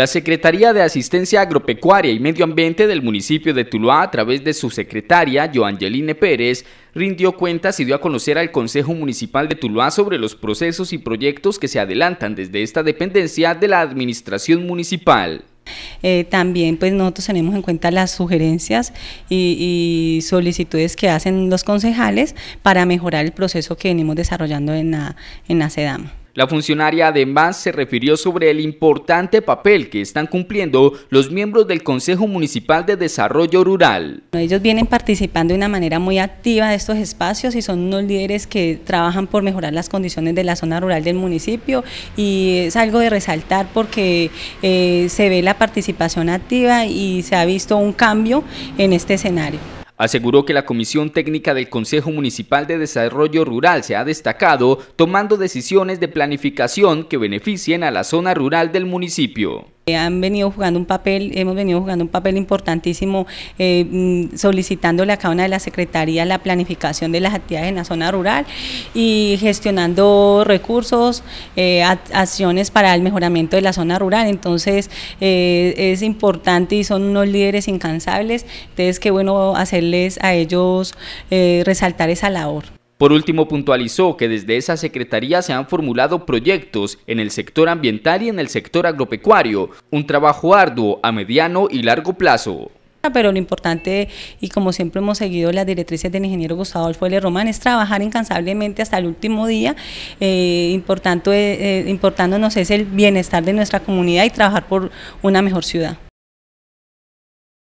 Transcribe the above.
La Secretaría de Asistencia Agropecuaria y Medio Ambiente del municipio de Tuluá, a través de su secretaria, Joangeline Pérez, rindió cuentas y dio a conocer al Consejo Municipal de Tuluá sobre los procesos y proyectos que se adelantan desde esta dependencia de la Administración Municipal. Eh, también pues nosotros tenemos en cuenta las sugerencias y, solicitudes que hacen los concejales para mejorar el proceso que venimos desarrollando en la, en la funcionaria además se refirió sobre el importante papel que están cumpliendo los miembros del Consejo Municipal de Desarrollo Rural. Ellos vienen participando de una manera muy activa de estos espacios y son unos líderes que trabajan por mejorar las condiciones de la zona rural del municipio y es algo de resaltar porque eh, se ve la participación activa y se ha visto un cambio en este escenario. Aseguró que la Comisión Técnica del Consejo Municipal de Desarrollo Rural se ha destacado tomando decisiones de planificación que beneficien a la zona rural del municipio. Han venido jugando un papel, hemos venido jugando un papel importantísimo eh, mm, solicitándole a cada una de las secretarías la planificación de las actividades en la zona rural y gestionando recursos, eh, acciones para el mejoramiento de la zona rural. Entonces eh, es importante y son unos líderes incansables, entonces qué bueno hacerles a ellos eh, resaltar esa labor. Por último, puntualizó que desde esa secretaría se han formulado proyectos en el sector ambiental y en el sector agropecuario, un trabajo arduo a mediano y largo plazo. Ah, pero lo importante, y como siempre hemos seguido las directrices del ingeniero Gustavo Alfuele Román, es trabajar incansablemente hasta el último día, eh, importándonos eh, eh, es el bienestar de nuestra comunidad y trabajar por una mejor ciudad.